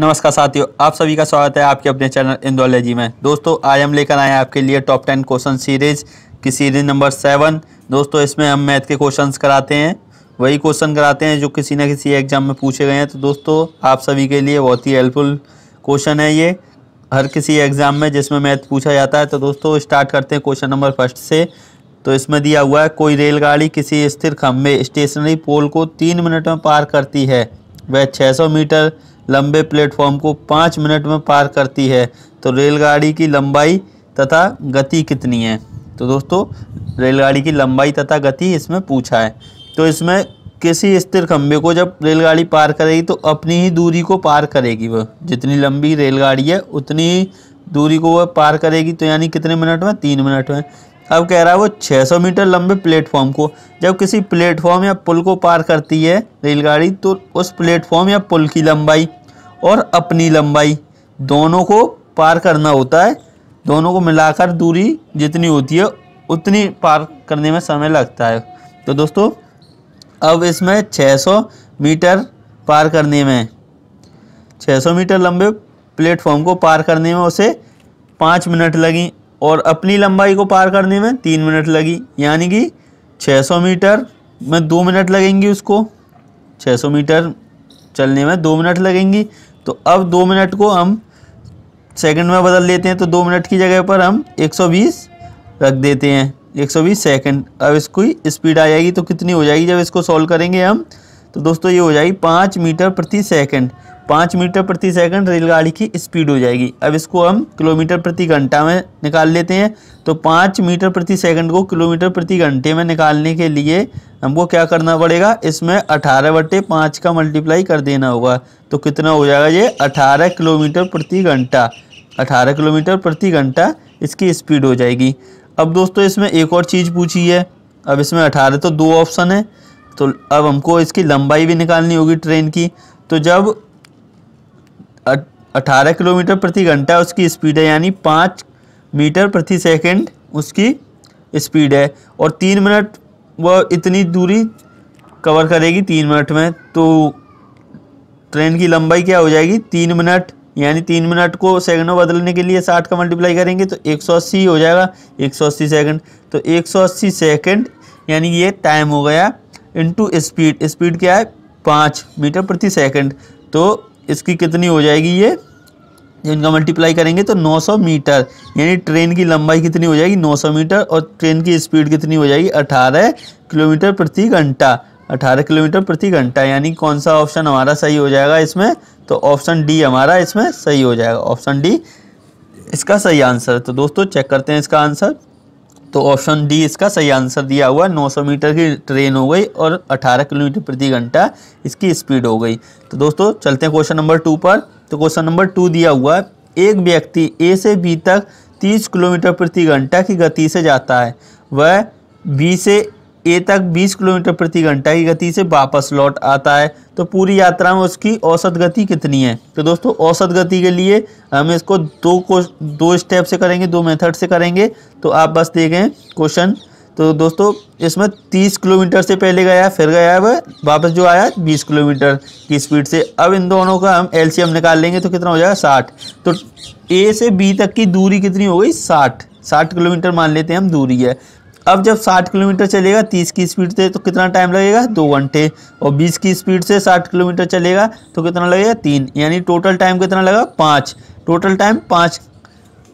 नमस्कार साथियों आप सभी का स्वागत है आपके अपने चैनल इंदोलॉजी में दोस्तों आज हम लेकर आए हैं आपके लिए टॉप टेन क्वेश्चन सीरीज की सीरीज नंबर सेवन दोस्तों इसमें हम मैथ के क्वेश्चंस कराते हैं वही क्वेश्चन कराते हैं जो किसी न किसी एग्जाम में पूछे गए हैं तो दोस्तों आप सभी के लिए बहुत ही हेल्पफुल क्वेश्चन है ये हर किसी एग्जाम में जिसमें मैथ पूछा जाता है तो दोस्तों स्टार्ट करते हैं क्वेश्चन नंबर फर्स्ट से तो इसमें दिया हुआ है कोई रेलगाड़ी किसी स्थिर खम्भे स्टेशनरी पोल को तीन मिनट में पार करती है वह 600 मीटर लंबे प्लेटफॉर्म को पाँच मिनट में पार करती है तो रेलगाड़ी की लंबाई तथा गति कितनी है तो दोस्तों रेलगाड़ी की लंबाई तथा गति इसमें पूछा है तो इसमें किसी स्थिर खम्भे को जब रेलगाड़ी पार करेगी तो अपनी ही दूरी को पार करेगी वह जितनी लंबी रेलगाड़ी है उतनी ही दूरी को वह पार करेगी तो यानी कितने मिनट में तीन मिनट में अब कह रहा है वो 600 मीटर लंबे प्लेटफॉर्म को जब किसी प्लेटफॉर्म या पुल को पार करती है रेलगाड़ी तो उस प्लेटफॉर्म या पुल की लंबाई और अपनी लंबाई दोनों को पार करना होता है दोनों को मिलाकर दूरी जितनी होती है उतनी पार करने में समय लगता है तो दोस्तों अब इसमें 600 मीटर पार करने में 600 मीटर लंबे प्लेटफॉर्म को पार करने में उसे पाँच मिनट लगी और अपनी लंबाई को पार करने में तीन मिनट लगी यानी कि 600 मीटर में दो मिनट लगेंगी उसको 600 मीटर चलने में दो मिनट लगेंगी तो अब दो मिनट को हम सेकंड में बदल देते हैं तो दो मिनट की जगह पर हम 120 रख देते हैं 120 सेकेंड अब इसकी स्पीड आ जाएगी तो कितनी हो जाएगी जब इसको सॉल्व करेंगे हम तो दोस्तों ये हो जाएगी पाँच मीटर प्रति सेकेंड पाँच मीटर प्रति सेकंड रेलगाड़ी की स्पीड हो जाएगी अब इसको हम किलोमीटर प्रति घंटा में निकाल लेते हैं तो पाँच मीटर प्रति सेकंड को किलोमीटर प्रति घंटे में निकालने के लिए हमको क्या करना पड़ेगा इसमें अठारह बटे पाँच का मल्टीप्लाई कर देना होगा तो कितना हो जाएगा ये अठारह किलोमीटर प्रति घंटा अठारह किलोमीटर प्रति घंटा इसकी स्पीड हो जाएगी अब दोस्तों इसमें एक और चीज़ पूछी है अब इसमें अठारह तो दो ऑप्शन है तो अब हमको इसकी लंबाई भी निकालनी होगी ट्रेन की तो जब अठारह किलोमीटर प्रति घंटा उसकी स्पीड है यानी पाँच मीटर प्रति सेकंड उसकी स्पीड है और तीन मिनट वह इतनी दूरी कवर करेगी तीन मिनट में तो ट्रेन की लंबाई क्या हो जाएगी तीन मिनट यानी तीन मिनट को सेकंड में बदलने के लिए साठ का मल्टीप्लाई करेंगे तो एक सौ अस्सी हो जाएगा एक सौ अस्सी सेकेंड तो एक सौ अस्सी सेकेंड यानी ये टाइम हो गया इनटू स्पीड स्पीड क्या है पाँच मीटर प्रति सेकंड तो इसकी कितनी हो जाएगी ये इनका मल्टीप्लाई करेंगे तो 900 मीटर यानी ट्रेन की लंबाई कितनी हो जाएगी 900 मीटर और ट्रेन की स्पीड कितनी हो जाएगी 18 किलोमीटर प्रति घंटा 18 किलोमीटर प्रति घंटा यानी कौन सा ऑप्शन हमारा सही हो जाएगा इसमें तो ऑप्शन डी हमारा इसमें सही हो जाएगा ऑप्शन डी इसका सही आंसर है तो दोस्तों चेक करते हैं इसका आंसर तो ऑप्शन डी इसका सही आंसर दिया हुआ 900 मीटर की ट्रेन हो गई और 18 किलोमीटर प्रति घंटा इसकी स्पीड हो गई तो दोस्तों चलते हैं क्वेश्चन नंबर टू पर तो क्वेश्चन नंबर टू दिया हुआ है एक व्यक्ति ए से बी तक 30 किलोमीटर प्रति घंटा की गति से जाता है वह बी से ए तक 20 किलोमीटर प्रति घंटा की गति से वापस लौट आता है तो पूरी यात्रा में उसकी औसत गति कितनी है तो दोस्तों औसत गति के लिए हम इसको दो को दो स्टेप से करेंगे दो मेथड से करेंगे तो आप बस देखें क्वेश्चन तो दोस्तों इसमें 30 किलोमीटर से पहले गया फिर गया वह वापस जो आया 20 किलोमीटर की स्पीड से अब इन दोनों का हम एल निकाल लेंगे तो कितना हो जाएगा 60 तो ए से बी तक की दूरी कितनी हो गई 60 60 किलोमीटर मान लेते हैं हम दूरी है अब जब 60 किलोमीटर चलेगा 30 की स्पीड से तो कितना टाइम लगेगा दो घंटे और 20 की स्पीड से 60 किलोमीटर चलेगा तो कितना लगेगा तीन यानी टोटल टाइम कितना लगा पाँच टोटल टाइम पाँच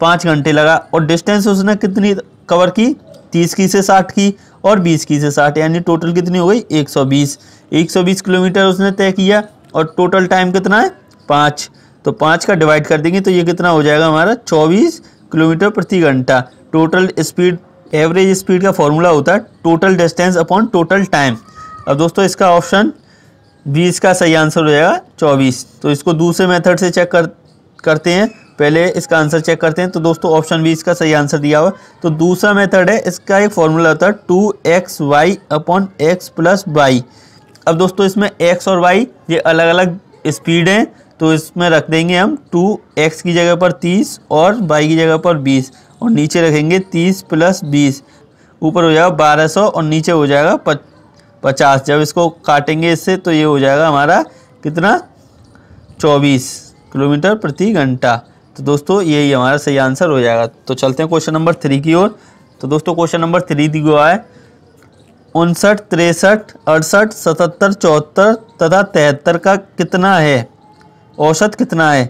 पाँच घंटे लगा और डिस्टेंस उसने कितनी कवर की तीस की से साठ की और बीस की से साठ यानी टोटल कितनी हो गई एक सौ बीस एक सौ बीस किलोमीटर उसने तय किया और टोटल टाइम कितना है पाँच तो पाँच का डिवाइड कर देंगे तो ये कितना हो जाएगा हमारा चौबीस किलोमीटर प्रति घंटा टोटल स्पीड एवरेज स्पीड का फॉर्मूला होता है total distance upon total time अब दोस्तों इसका ऑप्शन बीस का सही आंसर हो जाएगा चौबीस तो इसको दूसरे मेथड से चेक कर करते हैं पहले इसका आंसर चेक करते हैं तो दोस्तों ऑप्शन बी इसका सही आंसर दिया हुआ तो दूसरा मेथड है इसका एक फॉर्मूला होता है two X Y upon X plus Y अब दोस्तों इसमें एक्स और वाई ये अलग अलग स्पीड हैं तो इसमें रख देंगे हम टू एक्स की जगह पर तीस और वाई की जगह पर बीस और नीचे रखेंगे तीस प्लस बीस ऊपर हो जाएगा बारह सौ और नीचे हो जाएगा पच, पचास जब इसको काटेंगे इससे तो ये हो जाएगा हमारा कितना चौबीस किलोमीटर प्रति घंटा तो दोस्तों यही हमारा सही आंसर हो जाएगा तो चलते हैं क्वेश्चन नंबर थ्री की ओर तो दोस्तों क्वेश्चन नंबर थ्री दी हुआ है उनसठ तिरसठ अड़सठ सतहत्तर चौहत्तर तथा तिहत्तर का कितना है औसत कितना है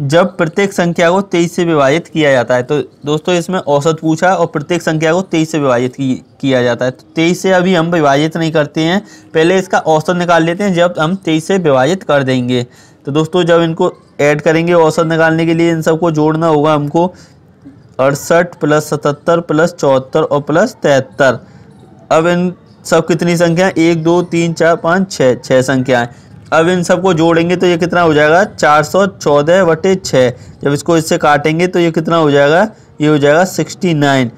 जब प्रत्येक संख्या को तेईस से विभाजित किया जाता है तो दोस्तों इसमें औसत पूछा और प्रत्येक संख्या को तेईस से विभाजित किया जाता है तो तेईस से अभी हम विभाजित नहीं करते हैं पहले इसका औसत निकाल लेते हैं जब हम तेईस से विभाजित कर देंगे तो दोस्तों जब इनको ऐड करेंगे औसत निकालने के लिए इन सबको जोड़ना होगा हमको अड़सठ प्लस सतहत्तर प्लस चौहत्तर और प्लस तिहत्तर अब इन सब कितनी संख्या एक दो तीन चार पाँच छः छः संख्या है अब इन सबको जोड़ेंगे तो ये कितना हो जाएगा चार सौ चौदह बटे छः जब इसको इससे काटेंगे तो ये कितना हो जाएगा ये हो जाएगा सिक्सटी नाइन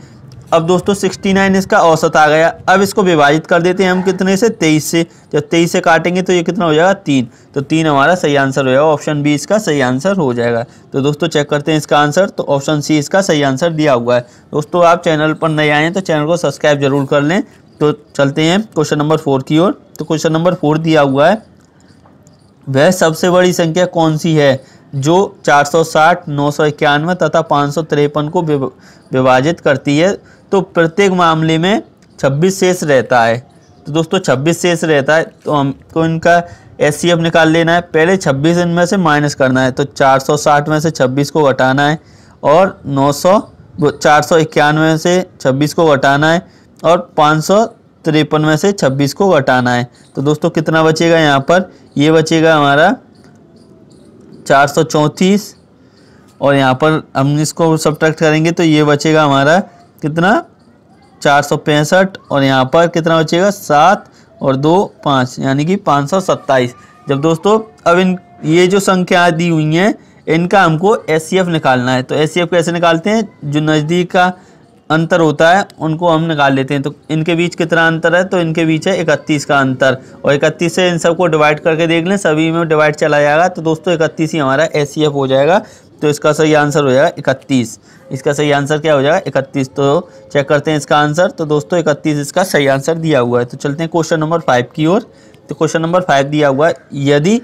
अब दोस्तों 69 इसका औसत आ गया अब इसको विभाजित कर देते हैं हम कितने से 23 से जब 23 से काटेंगे तो ये कितना हो जाएगा तीन तो तीन हमारा सही आंसर हो जाएगा ऑप्शन बी इसका सही आंसर हो जाएगा तो दोस्तों चेक करते हैं इसका आंसर तो ऑप्शन सी इसका सही आंसर दिया हुआ है दोस्तों आप चैनल पर नए आएँ तो चैनल को सब्सक्राइब जरूर कर लें तो चलते हैं क्वेश्चन नंबर फोर की ओर तो क्वेश्चन नंबर फोर दिया हुआ है वह सबसे बड़ी संख्या कौन सी है जो 460, 991 तथा पाँच को विभाजित करती है तो प्रत्येक मामले में 26 शेष रहता है तो दोस्तों 26 शेष रहता है तो हमको इनका एस निकाल लेना है पहले 26 इनमें से माइनस करना है तो 460 में से 26 को घटाना है और 900 चार सौ इक्यानवे से 26 को घटाना है और पाँच सौ तिरपन में से छब्बीस को घटाना है तो दोस्तों कितना बचेगा यहाँ पर ये बचेगा हमारा चार सौ चौंतीस और यहाँ पर हम इसको सब्ट्रैक्ट करेंगे तो ये बचेगा हमारा कितना चार सौ पैंसठ और यहाँ पर कितना बचेगा सात और दो पाँच यानी कि पाँच सौ सत्ताईस जब दोस्तों अब इन ये जो संख्या दी हुई हैं इनका हमको एस निकालना है तो एस कैसे निकालते हैं जो नज़दीक का अंतर होता है उनको हम निकाल लेते हैं तो इनके बीच कितना अंतर है तो इनके बीच है इकतीस का अंतर और इकतीस से इन सबको डिवाइड करके देख लें सभी में डिवाइड चला जाएगा तो दोस्तों इकतीस ही हमारा एस हो जाएगा तो इसका सही आंसर हो जाएगा इकतीस इसका सही आंसर क्या हो जाएगा इकतीस तो चेक करते हैं इसका आंसर तो दोस्तों इकतीस इसका सही आंसर दिया हुआ है तो चलते हैं क्वेश्चन नंबर फाइव की ओर तो क्वेश्चन नंबर फाइव दिया हुआ है यदि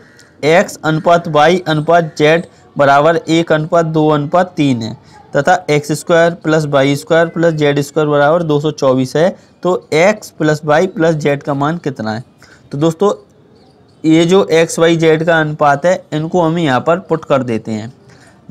एक्स अनुपात वाई अनुपात जेड बराबर एक अनुपात दो अनुपात तीन है तथा X square plus Y square plus Z square बराबर दो सौ चौबीस है तो X plus Y plus Z का मान कितना है तो दोस्तों ये जो एक्स वाई जेड का अनुपात है इनको हम यहाँ पर पुट कर देते हैं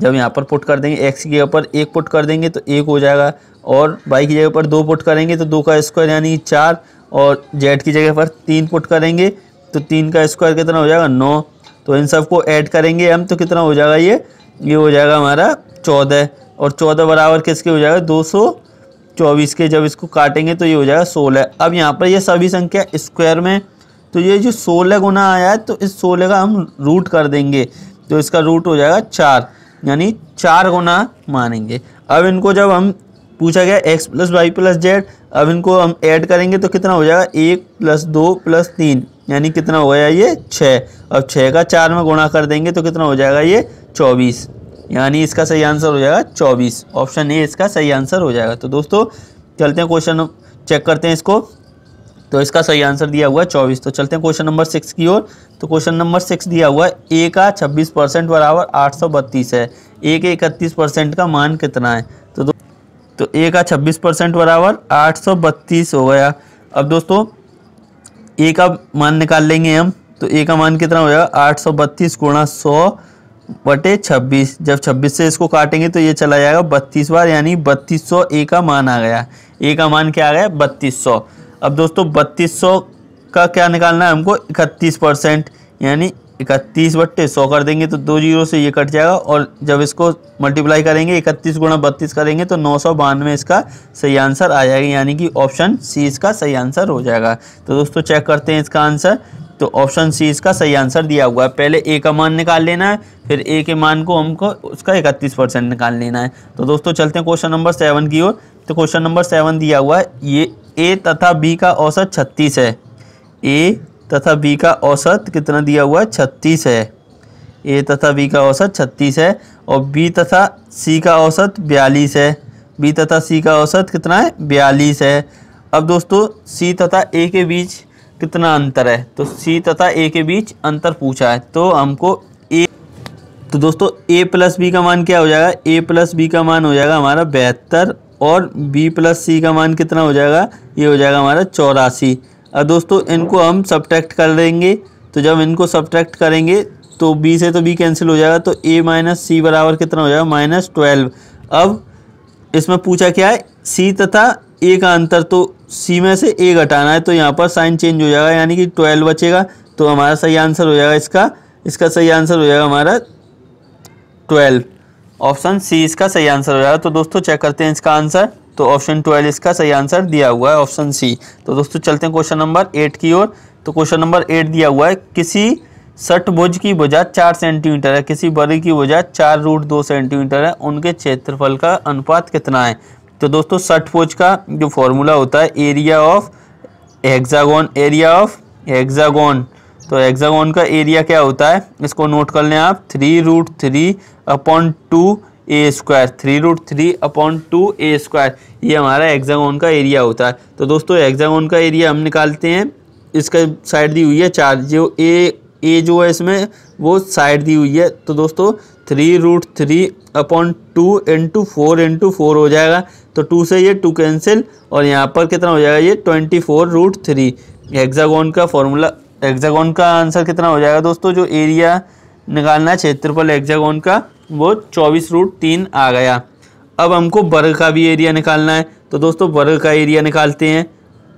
जब यहाँ पर पुट कर देंगे एक्स की जगह पर एक पुट कर देंगे तो एक हो जाएगा और वाई की जगह पर दो पुट करेंगे तो दो का स्क्वायर यानी चार और जेड की जगह पर तीन पुट करेंगे तो तीन का स्क्वायर कितना हो जाएगा नौ तो इन सबको ऐड करेंगे हम तो कितना हो जाएगा ये ये हो जाएगा हमारा चौदह और चौदह बराबर किसके हो जाएगा दो सौ चौबीस के जब इसको काटेंगे तो ये हो जाएगा सोलह अब यहाँ पर ये सभी संख्या स्क्वायर में तो ये जो सोलह गुना आया है तो इस सोलह का हम रूट कर देंगे तो इसका रूट हो जाएगा चार यानी चार गुना मानेंगे अब इनको जब हम पूछा गया X plus Y plus Z अब इनको हम ऐड करेंगे तो कितना हो जाएगा एक प्लस दो प्लस तीन यानी कितना हो गया ये छः अब छः का चार में गुणा कर देंगे तो कितना हो जाएगा ये चौबीस यानी इसका सही आंसर हो जाएगा चौबीस ऑप्शन ए इसका सही आंसर हो जाएगा तो दोस्तों चलते हैं क्वेश्चन चेक करते हैं इसको तो इसका सही आंसर दिया हुआ है चौबीस तो चलते हैं क्वेश्चन नंबर सिक्स की ओर तो क्वेश्चन नंबर सिक्स दिया हुआ है ए का छब्बीस परसेंट बराबर आठ सौ बत्तीस है ए के इकतीस परसेंट का मान कितना है तो तो ए का छब्बीस परसेंट बराबर आठ सौ बत्तीस हो गया अब दोस्तों ए का मान निकाल लेंगे हम तो ए का मान कितना हो जाएगा आठ सौ बत्तीस गुणा सौ बटे छब्बीस जब छब्बीस से इसको काटेंगे तो ये चला जाएगा बत्तीस बार यानी बत्तीस सौ ए का मान आ गया ए का मान क्या आ गया बत्तीस सौ अब दोस्तों बत्तीस सौ का क्या निकालना है हमको इकतीस परसेंट यानी इकतीस बट्टे सौ कर देंगे तो दो जीरो से ये कट जाएगा और जब इसको मल्टीप्लाई करेंगे इकतीस गुणा बत्तीस करेंगे तो नौ सौ बानवे इसका सही आंसर आ जाएगा यानी कि ऑप्शन सी इसका सही आंसर हो जाएगा तो दोस्तों चेक करते हैं इसका आंसर तो ऑप्शन सी इसका सही आंसर दिया हुआ है पहले ए का मान निकाल लेना है फिर ए के मान को हमको उसका इकतीस परसेंट निकाल लेना है तो दोस्तों चलते हैं क्वेश्चन नंबर सेवन की ओर तो क्वेश्चन नंबर सेवन दिया हुआ है ये ए तथा बी का औसत छत्तीस है ए तथा बी का औसत कितना दिया हुआ है छत्तीस है ए तथा बी का औसत छत्तीस है और बी तथा सी का औसत बयालीस है बी तथा सी का औसत कितना है बयालीस है अब दोस्तों सी तथा ए के बीच कितना अंतर है तो सी तथा ए के बीच अंतर पूछा है तो हमको ए तो दोस्तों ए प्लस बी का मान क्या हो जाएगा ए प्लस बी का मान हो जाएगा हमारा बहत्तर और बी प्लस सी का मान कितना हो जाएगा ये हो जाएगा हमारा चौरासी दोस्तों इनको हम सब्ट्रैक्ट कर देंगे तो जब इनको सब्ट्रैक्ट करेंगे तो बी से तो बी कैंसिल हो जाएगा तो ए माइनस सी बराबर कितना हो जाएगा माइनस ट्वेल्व अब इसमें पूछा क्या है सी तथा ए का अंतर तो सी में से ए घटाना है तो यहाँ पर साइन चेंज हो जाएगा यानी कि ट्वेल्व बचेगा तो हमारा सही आंसर हो जाएगा इसका इसका सही आंसर हो जाएगा हमारा ट्वेल्व ऑप्शन सी इसका सही आंसर हो जाएगा तो दोस्तों चेक करते हैं इसका आंसर तो ऑप्शन ट्वेल्व इसका सही आंसर दिया हुआ है ऑप्शन सी तो दोस्तों चलते हैं क्वेश्चन नंबर एट की ओर तो क्वेश्चन नंबर एट दिया हुआ है किसी सटभुज की बजाय चार सेंटीमीटर है किसी बरी की बजाय चार रूट दो सेंटीमीटर है उनके क्षेत्रफल का अनुपात कितना है तो दोस्तों सटभुज का जो फॉर्मूला होता है area of hexagon area of hexagon तो एग्जागोन का एरिया क्या होता है इसको नोट कर लें आप three root three upon two A square three root three upon two A square ये हमारा एग्जागोन का एरिया होता है तो दोस्तों एग्जागोन का एरिया हम निकालते हैं इसका साइड दी हुई है चार जो ए ए जो है इसमें वो साइड दी हुई है तो दोस्तों three root three upon two into four into four हो जाएगा तो टू से ये टू कैंसिल और यहाँ पर कितना हो जाएगा ये twenty four root three hexagon का फॉर्मूला एग्जागोन का आंसर कितना हो जाएगा दोस्तों जो एरिया निकालना है क्षेत्रफल एग्जागोन का वो चौबीस रूट तीन आ गया अब हमको वर्ग का भी एरिया निकालना है तो दोस्तों वर्ग का एरिया निकालते हैं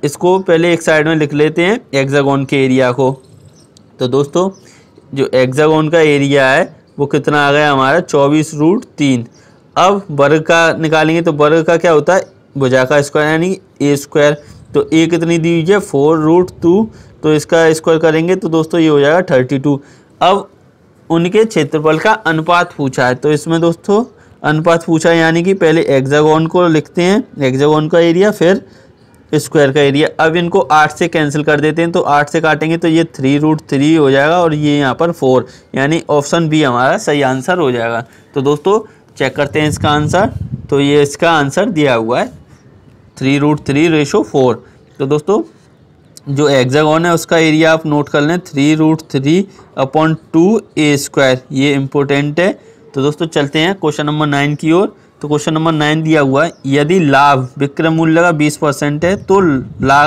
इसको पहले एक साइड में लिख लेते हैं एग्जागोन के एरिया को तो दोस्तों जो एग्जागोन का एरिया है वो कितना आ गया हमारा चौबीस रूट तीन अब वर्ग का निकालेंगे तो वर्ग का क्या होता है भुजा का स्क्वायर यानी ए स्क्वायर तो ए कितनी दी हुई है फोर रूट टू तो इसका स्क्वायर करेंगे तो दोस्तों ये हो जाएगा थर्टी टू अब उनके क्षेत्रफल का अनुपात पूछा है तो इसमें दोस्तों अनुपात पूछा है यानी कि पहले एग्जागोन को लिखते हैं एग्जागोन का एरिया फिर स्क्वायर का एरिया अब इनको आठ से कैंसिल कर देते हैं तो आठ से काटेंगे तो ये थ्री रूट थ्री हो जाएगा और ये यहाँ पर फोर यानी ऑप्शन बी हमारा सही आंसर हो जाएगा तो दोस्तों चेक करते हैं इसका आंसर तो ये इसका आंसर दिया हुआ है three root three ratio four तो दोस्तों जो एग्जागॉन है उसका एरिया आप नोट कर लें three root three upon two A square ये इम्पोर्टेंट है तो दोस्तों चलते हैं क्वेश्चन नंबर नाइन की ओर तो क्वेश्चन नंबर नाइन दिया हुआ है यदि लाभ विक्रय मूल्य का बीस परसेंट है तो ला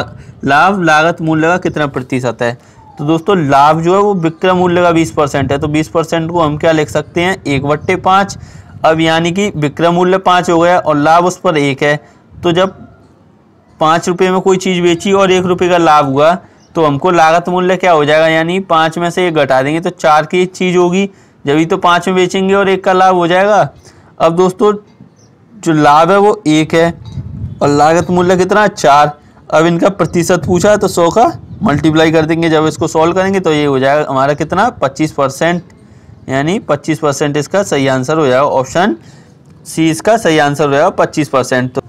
लाभ लागत मूल्य का कितना प्रतिशत है तो दोस्तों लाभ जो है वो विक्रय मूल्य का बीस परसेंट है तो बीस परसेंट को हम क्या लिख सकते हैं एक बट्टे पाँच अब यानी कि विक्रय मूल्य पाँच हो गया और लाभ उस पर एक है तो जब पाँच रुपये में कोई चीज़ बेची और एक रुपये का लाभ हुआ तो हमको लागत मूल्य क्या हो जाएगा यानी पाँच में से एक घटा देंगे तो चार की एक चीज़ होगी जब तो पाँच में बेचेंगे और एक का लाभ हो जाएगा अब दोस्तों जो लाभ है वो एक है और लागत मूल्य कितना चार अब इनका प्रतिशत पूछा तो सौ का मल्टीप्लाई कर देंगे जब इसको सॉल्व करेंगे तो ये हो जाएगा हमारा कितना पच्चीस परसेंट यानी पच्चीस परसेंट इसका सही आंसर हो जाएगा ऑप्शन सी इसका सही आंसर हो जाएगा पच्चीस परसेंट तो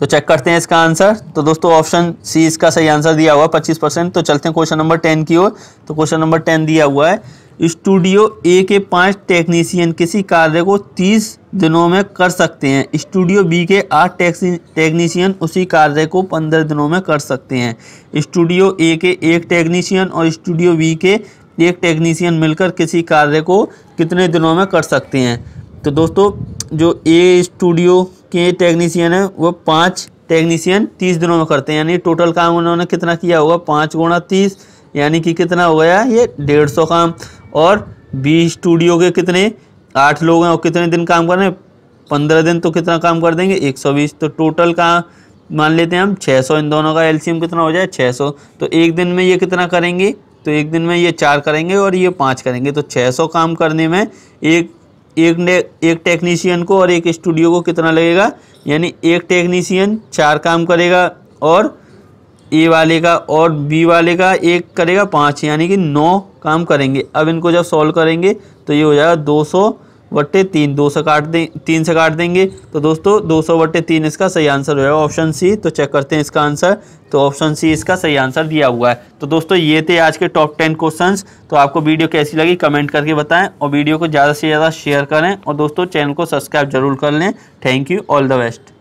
तो चेक करते हैं इसका आंसर तो दोस्तों ऑप्शन सी इसका सही आंसर दिया हुआ पच्चीस परसेंट तो चलते हैं क्वेश्चन नंबर टेन की ओर तो क्वेश्चन नंबर टेन दिया हुआ है स्टूडियो ए के पांच टेक्नीशियन किसी कार्य को तीस दिनों में कर सकते हैं स्टूडियो बी के आठ टेक्नीशियन उसी कार्य को पंद्रह दिनों में कर सकते हैं स्टूडियो ए के एक टेक्नीशियन और स्टूडियो बी के एक टेक्नीशियन मिलकर किसी कार्य को कितने दिनों में कर सकते हैं तो दोस्तों जो ए स्टूडियो के टेक्नीशियन है वो पाँच टेक्नीशियन तीस दिनों में करते हैं यानी टोटल काम उन्होंने कितना किया होगा पाँच गुणा तीस यानी कि कितना हो गया ये डेढ़ सौ काम और बीस स्टूडियो के कितने आठ लोग हैं और कितने दिन काम कर रहे हैं पंद्रह दिन तो कितना काम कर देंगे एक सौ बीस तो टोटल का मान लेते हैं हम छः सौ इन दोनों का एलसीएम कितना हो जाए छः सौ तो एक दिन में ये कितना करेंगे तो एक दिन में ये चार करेंगे और ये पाँच करेंगे तो छः सौ काम करने में एक एक ने एक टेक्नीशियन को और एक स्टूडियो को कितना लगेगा यानी एक टेक्नीशियन चार काम करेगा और ए वाले का और बी वाले का एक करेगा पाँच यानी कि नौ काम करेंगे अब इनको जब सॉल्व करेंगे तो ये हो जाएगा दो सौ बटे तीन दो से काट दें तीन से काट देंगे तो दोस्तों दो सौ बटे तीन इसका सही आंसर हो ऑप्शन सी तो चेक करते हैं इसका आंसर तो ऑप्शन सी इसका सही आंसर दिया हुआ है तो दोस्तों ये थे आज के टॉप टेन क्वेश्चंस तो आपको वीडियो कैसी लगी कमेंट करके बताएं और वीडियो को ज़्यादा से ज़्यादा शेयर करें और दोस्तों चैनल को सब्सक्राइब जरूर कर लें thank you all the best